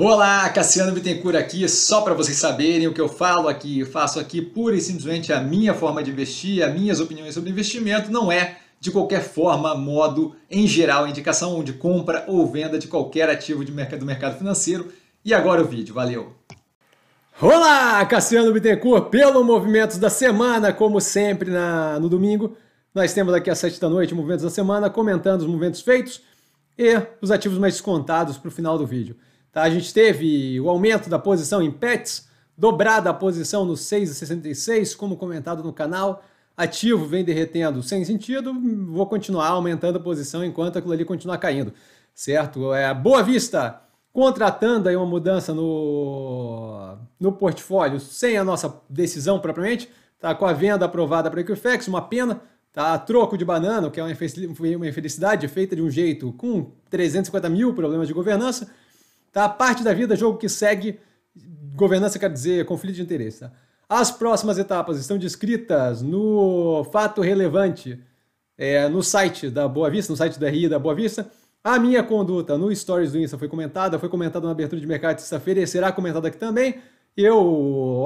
Olá, Cassiano Bittencourt aqui, só para vocês saberem o que eu falo aqui, eu faço aqui pura e simplesmente a minha forma de investir, as minhas opiniões sobre investimento, não é de qualquer forma, modo, em geral, indicação de compra ou venda de qualquer ativo de mercado, do mercado financeiro. E agora o vídeo, valeu! Olá, Cassiano Bittencourt, pelo Movimentos da Semana, como sempre na, no domingo, nós temos aqui às 7 da noite Movimentos da Semana, comentando os movimentos feitos e os ativos mais descontados para o final do vídeo. Tá? A gente teve o aumento da posição em pets, dobrada a posição no 6,66, como comentado no canal. Ativo vem derretendo sem sentido, vou continuar aumentando a posição enquanto aquilo ali continuar caindo, certo? É, Boa Vista contratando aí uma mudança no, no portfólio sem a nossa decisão propriamente, tá com a venda aprovada para Equifax, uma pena, tá troco de banana, que é uma infelicidade feita de um jeito com 350 mil problemas de governança, Tá? Parte da vida, jogo que segue, governança quer dizer conflito de interesse. Tá? As próximas etapas estão descritas no fato relevante, é, no site da Boa Vista, no site da RI da Boa Vista. A minha conduta no Stories do Insta foi comentada, foi comentada na abertura de mercado de sexta-feira e será comentada aqui também. Eu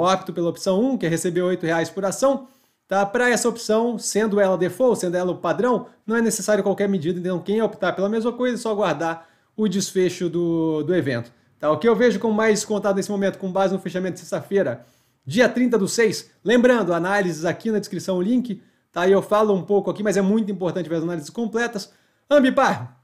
opto pela opção 1, que é receber R$ reais por ação. Tá? Para essa opção, sendo ela default, sendo ela o padrão, não é necessário qualquer medida. Então, quem optar pela mesma coisa é só aguardar o desfecho do, do evento. Tá, o que eu vejo como mais contado nesse momento, com base no fechamento de sexta-feira, dia 30 do 6. Lembrando, análises aqui na descrição, o link. Tá? Eu falo um pouco aqui, mas é muito importante ver as análises completas. Ambipar,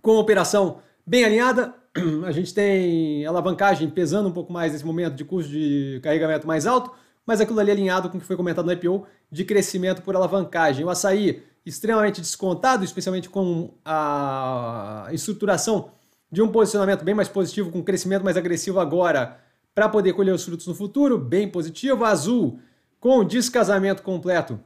com operação bem alinhada. A gente tem alavancagem pesando um pouco mais nesse momento de custo de carregamento mais alto, mas aquilo ali alinhado com o que foi comentado no IPO de crescimento por alavancagem. O açaí extremamente descontado, especialmente com a estruturação de um posicionamento bem mais positivo, com um crescimento mais agressivo agora, para poder colher os frutos no futuro, bem positivo. Azul, com o descasamento completo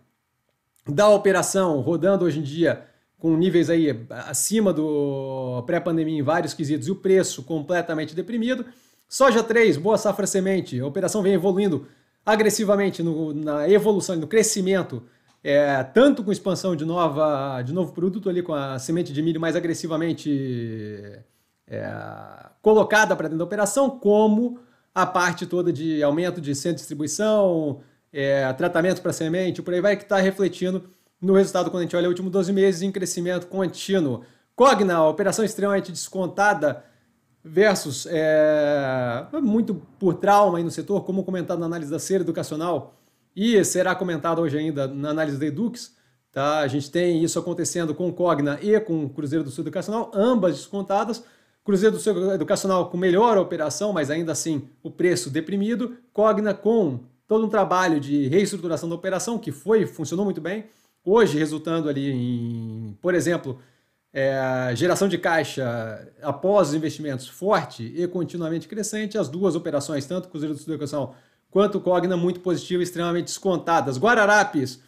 da operação, rodando hoje em dia com níveis aí acima do pré-pandemia em vários quesitos e o preço completamente deprimido. Soja 3, boa safra semente, a operação vem evoluindo agressivamente no, na evolução, e no crescimento é, tanto com expansão de, nova, de novo produto ali com a semente de milho mais agressivamente é, colocada para dentro da operação, como a parte toda de aumento de centro de distribuição, é, tratamento para semente, por aí vai que está refletindo no resultado quando a gente olha os últimos 12 meses em crescimento contínuo. Cogna, operação extremamente descontada versus é, muito por trauma aí no setor, como comentado na análise da cera educacional, e será comentado hoje ainda na análise da Edux. Tá? A gente tem isso acontecendo com o Cogna e com o Cruzeiro do Sul Educacional, ambas descontadas. Cruzeiro do Sul Educacional com melhor operação, mas ainda assim o preço deprimido. Cogna com todo um trabalho de reestruturação da operação, que foi, funcionou muito bem. Hoje, resultando ali em, por exemplo, é, geração de caixa após os investimentos forte e continuamente crescente, as duas operações, tanto Cruzeiro do Sul Educacional quanto Cogna muito positiva, extremamente descontadas. Guararapes,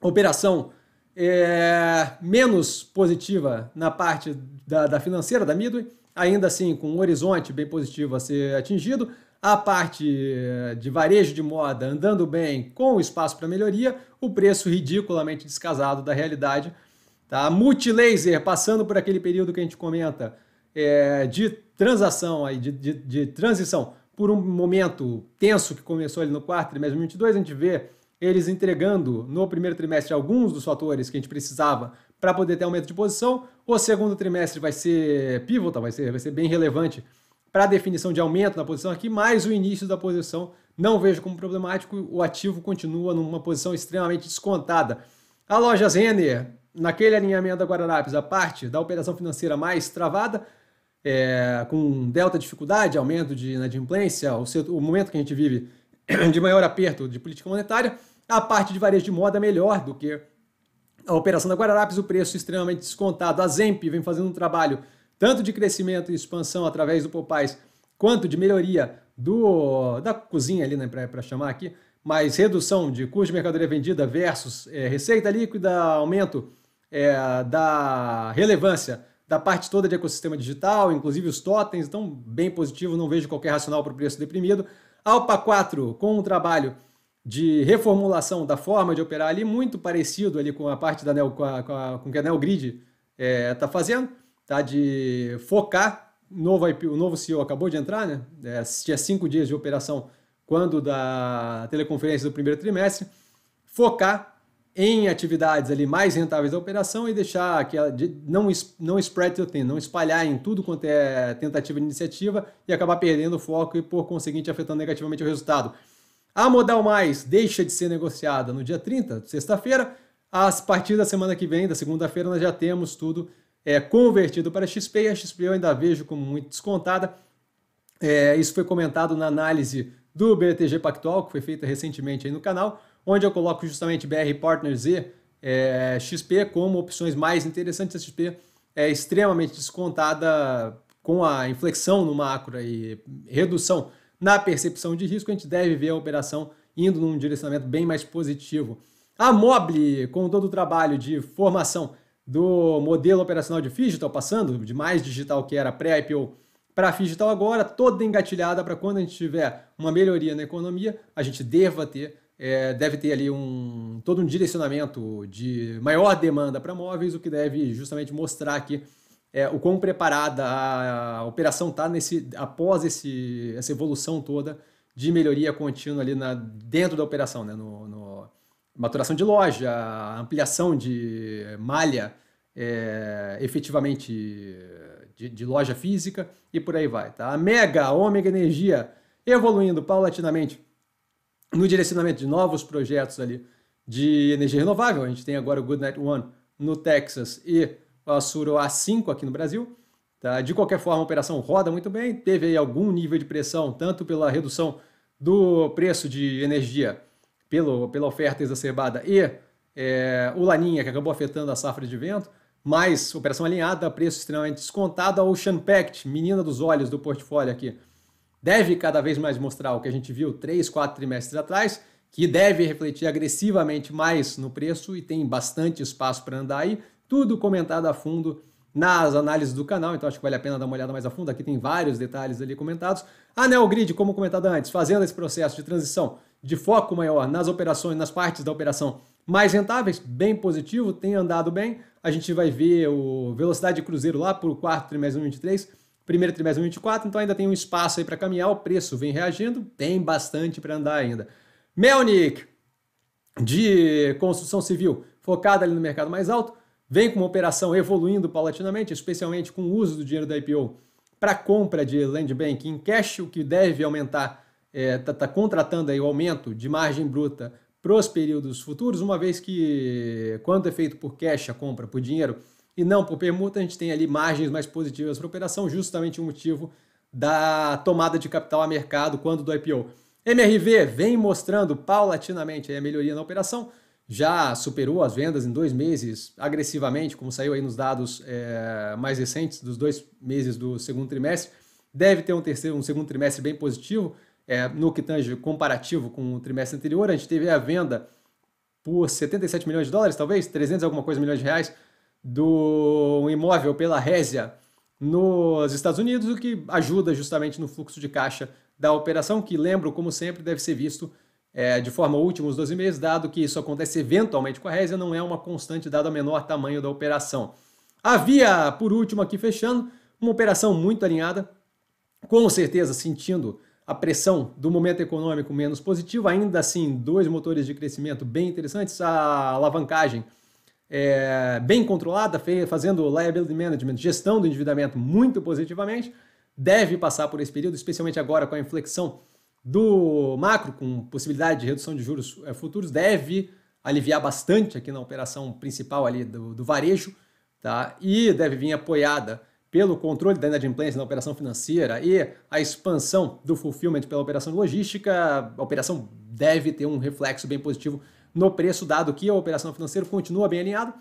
operação é, menos positiva na parte da, da financeira da Midway, ainda assim com um horizonte bem positivo a ser atingido. A parte é, de varejo de moda andando bem, com espaço para melhoria, o preço ridiculamente descasado da realidade. Tá? Multilaser passando por aquele período que a gente comenta é, de transação aí, de, de, de transição por um momento tenso que começou ali no quarto trimestre de 2022, a gente vê eles entregando no primeiro trimestre alguns dos fatores que a gente precisava para poder ter aumento de posição. O segundo trimestre vai ser pivotal, vai ser, vai ser bem relevante para a definição de aumento na posição aqui, mais o início da posição não vejo como problemático. O ativo continua numa posição extremamente descontada. A loja Renner, naquele alinhamento da Guararapes, a parte da operação financeira mais travada, é, com delta dificuldade, aumento de inadimplência, o, o momento que a gente vive de maior aperto de política monetária, a parte de varejo de moda é melhor do que a operação da Guararapes, o preço extremamente descontado. A Zemp vem fazendo um trabalho tanto de crescimento e expansão através do Popais, quanto de melhoria do da cozinha ali, né, para chamar aqui, mas redução de custo de mercadoria vendida versus é, receita líquida, aumento é, da relevância da parte toda de ecossistema digital, inclusive os totens, então bem positivo, não vejo qualquer racional para o preço deprimido. Alpa 4, com um trabalho de reformulação da forma de operar ali, muito parecido ali com a parte da Neo, com, a, com, a, com que a NeoGrid está é, tá fazendo, tá? de focar, novo IP, o novo CEO acabou de entrar, né? É, tinha cinco dias de operação quando da teleconferência do primeiro trimestre, focar em atividades ali mais rentáveis da operação e deixar que ela não, não spread the thin, não espalhar em tudo quanto é tentativa de iniciativa e acabar perdendo o foco e, por conseguinte, afetando negativamente o resultado. A modal mais deixa de ser negociada no dia 30, sexta-feira. A partir da semana que vem, da segunda-feira, nós já temos tudo é, convertido para XP e a XP eu ainda vejo como muito descontada. É, isso foi comentado na análise do BTG Pactual, que foi feita recentemente aí no canal onde eu coloco justamente BR Partners e é, XP como opções mais interessantes. A XP é extremamente descontada com a inflexão no macro e redução na percepção de risco, a gente deve ver a operação indo num direcionamento bem mais positivo. A Mobile, com todo o trabalho de formação do modelo operacional de digital, passando de mais digital que era pré-IPO para digital agora, toda engatilhada para quando a gente tiver uma melhoria na economia, a gente deva ter é, deve ter ali um todo um direcionamento de maior demanda para móveis, o que deve justamente mostrar que é, o quão preparada a, operação está nesse após esse, essa evolução toda de melhoria contínua ali na, dentro da operação, né? no, no maturação de loja, ampliação de malha é, efetivamente de, de, loja física e por aí vai. Tá? A Mega, a Ômega Energia, evoluindo paulatinamente no direcionamento de novos projetos ali de energia renovável. A gente tem agora o Goodnight One no Texas e o Suro A5 aqui no Brasil. Tá? De qualquer forma, a operação roda muito bem. Teve aí algum nível de pressão, tanto pela redução do preço de energia pelo, pela oferta exacerbada e é, o Laninha, que acabou afetando a safra de vento, mais operação alinhada, preço extremamente descontado, a Ocean Pact, menina dos olhos do portfólio aqui, deve cada vez mais mostrar o que a gente viu três, quatro trimestres atrás, que deve refletir agressivamente mais no preço e tem bastante espaço para andar aí. Tudo comentado a fundo nas análises do canal, então acho que vale a pena dar uma olhada mais a fundo. Aqui tem vários detalhes ali comentados. A Neogrid, como comentado antes, fazendo esse processo de transição de foco maior nas operações, nas partes da operação mais rentáveis, bem positivo, tem andado bem. A gente vai ver o velocidade de cruzeiro lá para o quarto trimestre de 2023 Primeiro trimestre de 2024, então ainda tem um espaço aí para caminhar, o preço vem reagindo, tem bastante para andar ainda. Melnik de construção civil, focada ali no mercado mais alto, vem com uma operação evoluindo paulatinamente, especialmente com o uso do dinheiro da IPO para compra de land bank em cash, o que deve aumentar, está é, tá, tá contratando aí o aumento de margem bruta para os períodos futuros, uma vez que quando é feito por cash a compra, por dinheiro, e não, por permuta a gente tem ali margens mais positivas para operação, justamente o motivo da tomada de capital a mercado quando do IPO. MRV vem mostrando paulatinamente a melhoria na operação, já superou as vendas em dois meses agressivamente, como saiu aí nos dados é, mais recentes dos dois meses do segundo trimestre. Deve ter um terceiro, um segundo trimestre bem positivo, é, no que tange comparativo com o trimestre anterior. A gente teve a venda por 77 milhões de dólares, talvez, 300 alguma coisa milhões de reais, do imóvel pela Résia nos Estados Unidos, o que ajuda justamente no fluxo de caixa da operação, que lembro, como sempre, deve ser visto é, de forma última os 12 meses, dado que isso acontece eventualmente com a Résia, não é uma constante, dado o menor tamanho da operação. Havia, por último, aqui fechando, uma operação muito alinhada, com certeza sentindo a pressão do momento econômico menos positivo, ainda assim, dois motores de crescimento bem interessantes, a alavancagem é, bem controlada, fazendo liability management, gestão do endividamento muito positivamente, deve passar por esse período, especialmente agora com a inflexão do macro, com possibilidade de redução de juros é, futuros, deve aliviar bastante aqui na operação principal ali do, do varejo, tá? E deve vir apoiada pelo controle da inadimplência na operação financeira e a expansão do fulfillment pela operação logística, a operação deve ter um reflexo bem positivo no preço, dado que a operação financeira continua bem alinhada.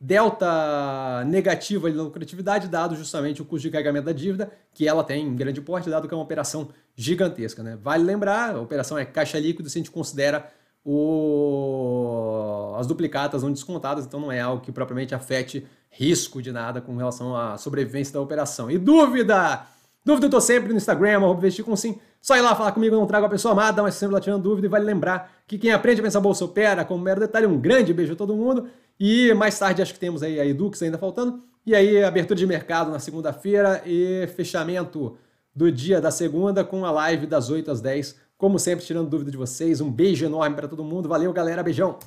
Delta negativa de lucratividade, dado justamente o custo de carregamento da dívida, que ela tem em grande porte, dado que é uma operação gigantesca. Né? Vale lembrar, a operação é caixa líquido se a gente considera o... as duplicatas não descontadas, então não é algo que propriamente afete risco de nada com relação à sobrevivência da operação. E dúvida! Dúvida eu tô sempre no Instagram, vestir com sim. Só ir lá falar comigo, não trago a pessoa amada, mas sempre lá tá tirando dúvida. E vale lembrar que quem aprende a pensar bolsa opera, como mero detalhe, um grande beijo a todo mundo. E mais tarde acho que temos aí a Edux ainda faltando. E aí, abertura de mercado na segunda-feira e fechamento do dia da segunda com a live das 8 às 10. Como sempre, tirando dúvida de vocês. Um beijo enorme para todo mundo. Valeu, galera. Beijão.